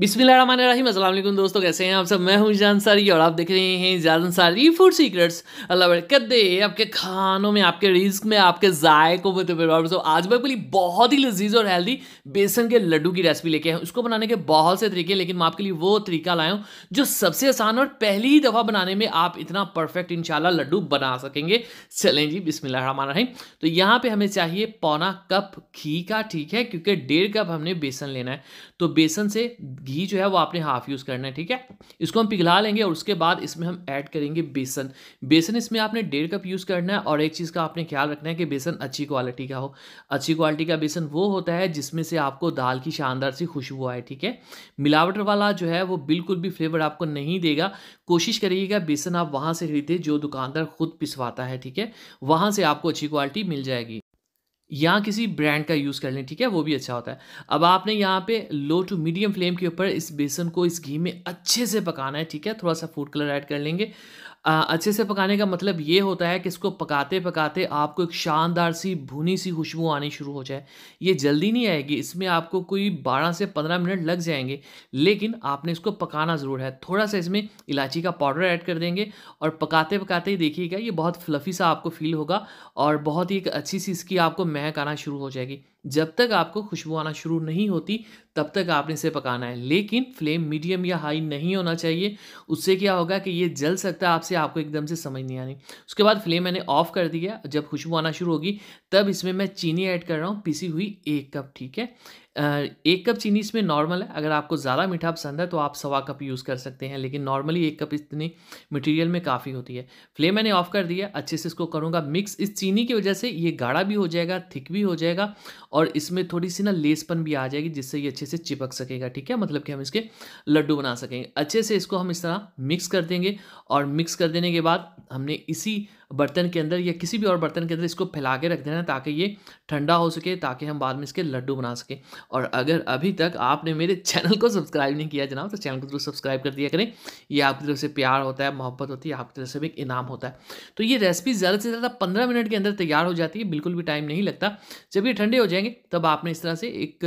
बिस्मिल दोस्तों कैसे हैं आप सब मैं हूं जान सारी और आप देख रहे हैं जान सारी फूड सीक्रेट्स अल्लाह बरकत दे आपके खानों में आपके रिस्क में आपके जायकों में तो फिर सो आज मैं बोली बहुत ही लजीज और हेल्दी बेसन के लड्डू की रेसिपी लेके आए उसको बनाने के बहुत से तरीके लेकिन मैं आपके लिए वो तरीका लाया हूँ जो सबसे आसान और पहली ही दफ़ा बनाने में आप इतना परफेक्ट इन लड्डू बना सकेंगे चलें जी बिसमिल्लाम तो यहाँ पर हमें चाहिए पौना कप घी का ठीक है क्योंकि डेढ़ कप हमने बेसन लेना है तो बेसन से घी जो है वो आपने हाफ यूज़ करना है ठीक है इसको हम पिघला लेंगे और उसके बाद इसमें हम ऐड करेंगे बेसन बेसन इसमें आपने डेढ़ कप यूज़ करना है और एक चीज़ का आपने ख्याल रखना है कि बेसन अच्छी क्वालिटी का हो अच्छी क्वालिटी का बेसन वो होता है जिसमें से आपको दाल की शानदार सी खुशबू आए ठीक है मिलावट वाला जो है वो बिल्कुल भी फ्लेवर आपको नहीं देगा कोशिश करिएगा बेसन आप वहाँ से खरीदें जो दुकानदार खुद पिसवाता है ठीक है वहाँ से आपको अच्छी क्वालिटी मिल जाएगी या किसी ब्रांड का यूज़ कर लें ठीक है वो भी अच्छा होता है अब आपने यहाँ पे लो टू मीडियम फ्लेम के ऊपर इस बेसन को इस घी में अच्छे से पकाना है ठीक है थोड़ा सा फूड कलर ऐड कर लेंगे अच्छे से पकाने का मतलब ये होता है कि इसको पकाते पकाते आपको एक शानदार सी भुनी सी खुशबू आनी शुरू हो जाए ये जल्दी नहीं आएगी इसमें आपको कोई बारह से पंद्रह मिनट लग जाएंगे लेकिन आपने इसको पकाना ज़रूर है थोड़ा सा इसमें इलायची का पाउडर ऐड कर देंगे और पकाते पकाते ही देखिएगा ये बहुत फ्लफ़ी सा आपको फील होगा और बहुत ही एक अच्छी सी इसकी आपको महक आना शुरू हो जाएगी जब तक आपको खुशबू आना शुरू नहीं होती तब तक आपने इसे पकाना है लेकिन फ्लेम मीडियम या हाई नहीं होना चाहिए उससे क्या होगा कि ये जल सकता है आपसे आपको एकदम से समझ नहीं आनी उसके बाद फ्लेम मैंने ऑफ कर दिया जब खुशबू आना शुरू होगी तब इसमें मैं चीनी ऐड कर रहा हूँ पिसी हुई एक कप ठीक है एक कप चीनी इसमें नॉर्मल है अगर आपको ज़्यादा मीठा पसंद है तो आप सवा कप यूज़ कर सकते हैं लेकिन नॉर्मली एक कप इतनी मटेरियल में काफ़ी होती है फ्लेम मैंने ऑफ कर दिया अच्छे से इसको करूँगा मिक्स इस चीनी की वजह से ये गाढ़ा भी हो जाएगा थिक भी हो जाएगा और इसमें थोड़ी सी ना लेसपन भी आ जाएगी जिससे ये अच्छे से चिपक सकेगा ठीक है मतलब कि हम इसके लड्डू बना सकेंगे अच्छे से इसको हम इस तरह मिक्स कर देंगे और मिक्स कर देने के बाद हमने इसी बर्तन के अंदर या किसी भी और बर्तन के अंदर इसको फैला के रख देना ताकि ये ठंडा हो सके ताकि हम बाद में इसके लड्डू बना सकें और अगर अभी तक आपने मेरे चैनल को सब्सक्राइब नहीं किया जनाब तो चैनल को जरूर सब्सक्राइब कर दिया करें ये आपकी तरफ से प्यार होता है मोहब्बत होती है आपकी तरफ से भी एक इनाम होता है तो ये रेसिपी ज़्यादा से ज़्यादा पंद्रह मिनट के अंदर तैयार हो जाती है बिल्कुल भी टाइम नहीं लगता जब ये ठंडे हो जाएंगे तब आपने इस तरह से एक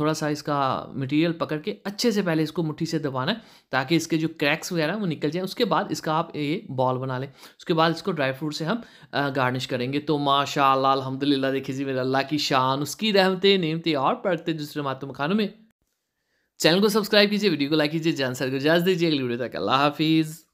थोड़ा सा इसका मटेरियल पकड़ के अच्छे से पहले इसको मुट्ठी से दबाना है ताकि इसके जो क्रैक्स वगैरह वो निकल जाए उसके बाद इसका आप ये बॉल बना लें उसके बाद इसको ड्राई फ्रूट से हम गार्निश करेंगे तो माशा अलहमदिल्ला देखिए जी मेरे अल्लाह की शान उसकी रहमते नियमतें और पढ़ते दूसरे मातम खानों में चैनल को सब्सक्राइब कीजिए वीडियो को लाइक कीजिए जान सर को इजाज़ दीजिए अगली वीडियो तक अल्लाह हाफिज़